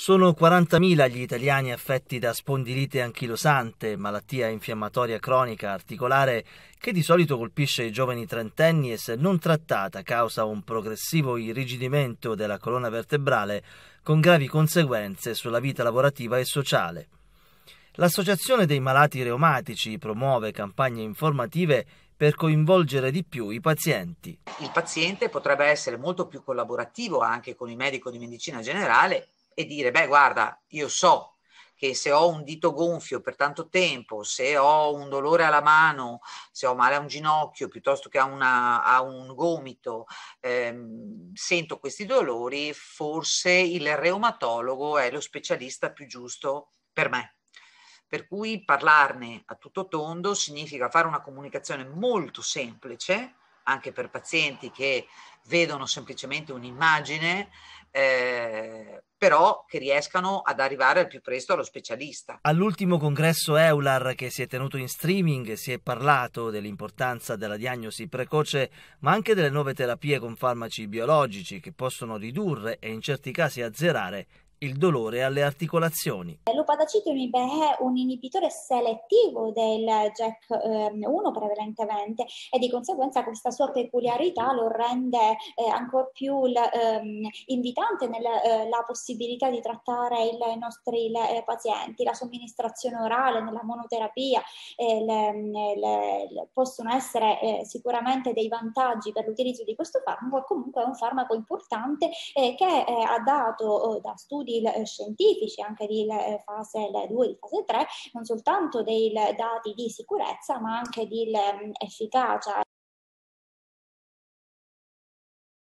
Sono 40.000 gli italiani affetti da spondilite anchilosante, malattia infiammatoria cronica articolare che di solito colpisce i giovani trentenni e se non trattata causa un progressivo irrigidimento della colonna vertebrale con gravi conseguenze sulla vita lavorativa e sociale. L'Associazione dei malati reumatici promuove campagne informative per coinvolgere di più i pazienti. Il paziente potrebbe essere molto più collaborativo anche con il medico di medicina generale e dire, beh guarda, io so che se ho un dito gonfio per tanto tempo, se ho un dolore alla mano, se ho male a un ginocchio piuttosto che a, una, a un gomito, ehm, sento questi dolori, forse il reumatologo è lo specialista più giusto per me. Per cui parlarne a tutto tondo significa fare una comunicazione molto semplice, anche per pazienti che vedono semplicemente un'immagine, eh, però che riescano ad arrivare al più presto allo specialista. All'ultimo congresso EULAR che si è tenuto in streaming si è parlato dell'importanza della diagnosi precoce, ma anche delle nuove terapie con farmaci biologici che possono ridurre e in certi casi azzerare il dolore alle articolazioni. Eh, L'opadacitinib è un inibitore selettivo del JAK1 ehm, prevalentemente e di conseguenza questa sua peculiarità lo rende eh, ancora più l, ehm, invitante nella eh, possibilità di trattare il, i nostri le, eh, pazienti. La somministrazione orale nella monoterapia eh, le, le, possono essere eh, sicuramente dei vantaggi per l'utilizzo di questo farmaco comunque è un farmaco importante che ha dato da studi studi eh, scientifici anche di eh, fase 2, di fase 3, non soltanto dei dati di sicurezza ma anche di ehm, efficacia